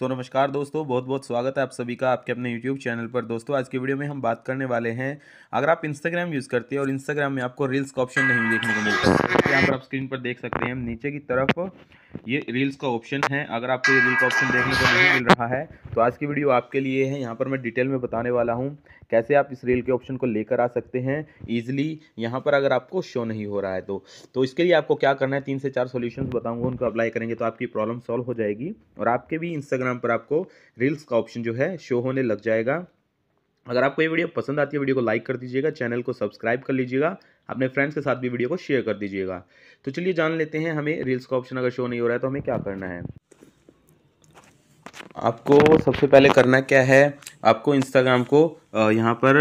सो नमस्कार दोस्तों बहुत बहुत स्वागत है आप सभी का आपके अपने यूट्यूब चैनल पर दोस्तों आज की वीडियो में हम बात करने वाले हैं अगर आप इंस्टाग्राम यूज़ करते हैं और इंस्टाग्राम में आपको रील्स का ऑप्शन नहीं देखने को मिलता तो यहाँ पर आप स्क्रीन पर देख सकते हैं नीचे की तरफ ये रील्स का ऑप्शन है अगर आपको ये रील का ऑप्शन देखने को नहीं मिल रहा है तो आज की वीडियो आपके लिए है यहाँ पर मैं डिटेल में बताने वाला हूँ कैसे आप इस रील के ऑप्शन को लेकर आ सकते हैं ईजिली यहाँ पर अगर आपको शो नहीं हो रहा है तो तो इसके लिए आपको क्या करना है तीन से चार सोल्यूशन बताऊँगा उनको अप्लाई करेंगे तो आपकी प्रॉब्लम सॉल्व हो जाएगी और आपके भी इंस्टाग्राम पर आपको रील्स का ऑप्शन जो है शो होने लग जाएगा अगर आपको ये वीडियो पसंद आती है वीडियो को लाइक कर दीजिएगा चैनल को सब्सक्राइब कर लीजिएगा अपने फ्रेंड्स के साथ भी वीडियो को शेयर कर दीजिएगा तो चलिए जान लेते हैं हमें रील्स का ऑप्शन अगर शो नहीं हो रहा है तो हमें क्या करना है आपको सबसे पहले करना क्या है आपको इंस्टाग्राम को यहाँ पर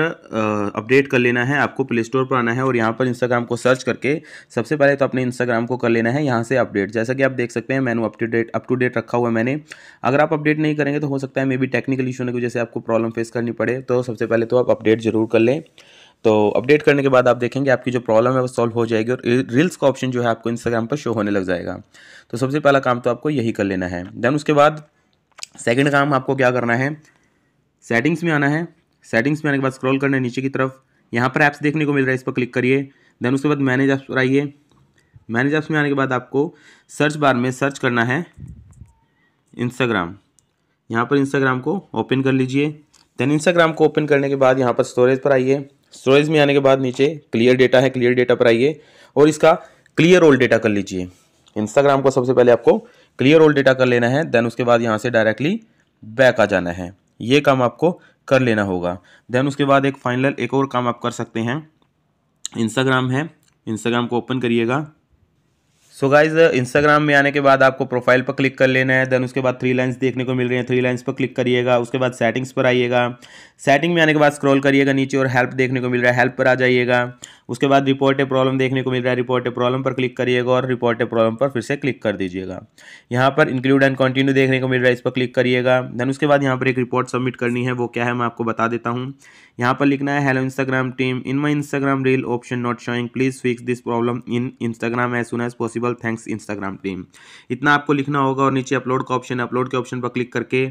अपडेट कर लेना है आपको प्ले स्टोर पर आना है और यहाँ पर इंस्टाग्राम को सर्च करके सबसे पहले तो अपने इंस्टाग्राम को कर लेना है यहाँ से अपडेट जैसा कि आप देख सकते हैं मैंने update up to date रखा हुआ है मैंने अगर आप अपडेट नहीं करेंगे तो हो सकता है मे बी टेक्निकल इशू होने की वजह से आपको प्रॉब्लम फेस करनी पड़े तो सबसे पहले तो आप अपडेट ज़रूर कर लें तो अपडेट करने के बाद आप देखेंगे आपकी जो प्रॉब्लम है वो सॉल्व हो जाएगी और रील्स का ऑप्शन जो है आपको इंस्टाग्राम पर शो होने लग जाएगा तो सबसे पहला काम तो आपको यही कर लेना है देन उसके बाद सेकेंड काम आपको क्या करना है सेटिंग्स में आना है सेटिंग्स में आने के बाद स्क्रॉल करना है नीचे की तरफ यहाँ पर ऐप्स देखने को मिल रहा है इस पर क्लिक करिए देन उसके बाद मैनेज ऐप्स पर आइए मैनेज ऐप्स में आने के बाद आपको सर्च बार में सर्च करना है इंस्टाग्राम यहाँ पर इंस्टाग्राम को ओपन कर लीजिए देन इंस्टाग्राम को ओपन करने के बाद यहाँ पर स्टोरेज पर आइए स्टोरेज में आने के बाद नीचे क्लियर डेटा है क्लियर डेटा पर आइए और इसका क्लियर ओल्ड डेटा कर लीजिए इंस्टाग्राम को सबसे पहले आपको क्लियर ओल्ड डेटा कर लेना है देन उसके बाद यहाँ से डायरेक्टली बैक आ जाना है ये काम आपको कर लेना होगा देन उसके बाद एक फाइनल एक और काम आप कर सकते हैं इंस्टाग्राम है इंस्टाग्राम को ओपन करिएगा सो गाइज इंस्टाग्राम में आने के बाद आपको प्रोफाइल पर क्लिक कर लेना है देन उसके बाद थ्री लाइन्स देखने को मिल रही हैं थ्री लाइन्स पर क्लिक करिएगा उसके बाद सेटिंग्स पर आइएगा सेटिंग में आने के बाद स्क्रॉल करिएगा नीचे और हेल्प देखने को मिल रहा है हेल्प पर आ जाइएगा उसके बाद रिपोर्ट ए प्रॉब्लम देखने को मिल रहा है रिपोर्ट ए प्रॉब्लम पर क्लिक करिएगा और रिपोर्ट ए प्रॉब्लम पर फिर से क्लिक कर दीजिएगा यहाँ पर इंक्लूड एंड कंटिन्यू देखने को मिल रहा है इस पर क्लिक करिएगा देन उसके बाद यहाँ पर एक रिपोर्ट सबमिट करनी है वो क्या है मैं आपको बता देता हूँ यहाँ पर लिखना है hello Instagram team in my Instagram reel option not showing please fix this problem in Instagram as soon as possible thanks Instagram team इतना आपको लिखना होगा और नीचे अपलोड का ऑप्शन अपलोड के ऑप्शन पर क्लिक करके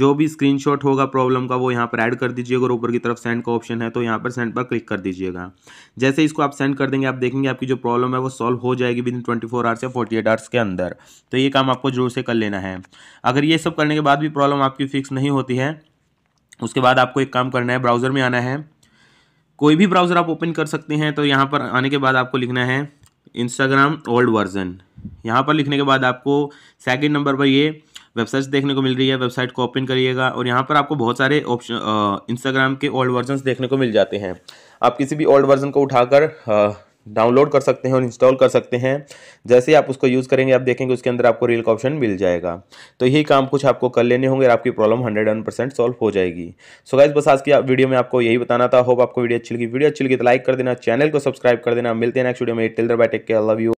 जो भी स्क्रीनशॉट होगा प्रॉब्लम का वो यहाँ पर ऐड कर दीजिएगा और ऊपर की तरफ सेंड का ऑप्शन है तो यहाँ पर सेंड पर क्लिक कर दीजिएगा जैसे इसको आप सेंड कर देंगे आप देखेंगे आपकी जो प्रॉब्लम है वो सॉल्व हो जाएगी within twenty four hours या फोर्टी एट आवर्स के अंदर तो ये काम आपको जोर से कर लेना है अगर ये सब करने के बाद भी प्रॉब्लम आपकी फिक्स नहीं होती है उसके बाद आपको एक काम करना है ब्राउज़र में आना है कोई भी ब्राउज़र आप ओपन कर सकते हैं तो यहाँ पर आने के बाद आपको लिखना है इंस्टाग्राम ओल्ड वर्जन यहाँ पर लिखने के बाद आपको सेकंड नंबर पर ये वेबसाइट्स देखने को मिल रही है वेबसाइट को ओपन करिएगा और यहाँ पर आपको बहुत सारे ऑप्शन इंस्टाग्राम के ओल्ड वर्जन देखने को मिल जाते हैं आप किसी भी ओल्ड वर्जन को उठाकर डाउनलोड कर सकते हैं और इंस्टॉल कर सकते हैं जैसे ही आप उसको यूज़ करेंगे आप देखेंगे उसके अंदर आपको रील का ऑप्शन मिल जाएगा तो यही काम कुछ आपको कर लेने होंगे और आपकी problem hundred one percent solve हो जाएगी सो गाइज बस आज की वीडियो में आपको यही बताना था होप आपको वीडियो अच्छी लगी वीडियो अच्छी लगी तो लाइक कर देना चैनल को सब्सक्राइब कर देना मिलते हैं नेक्स्ट वीडियो में till bye take care love you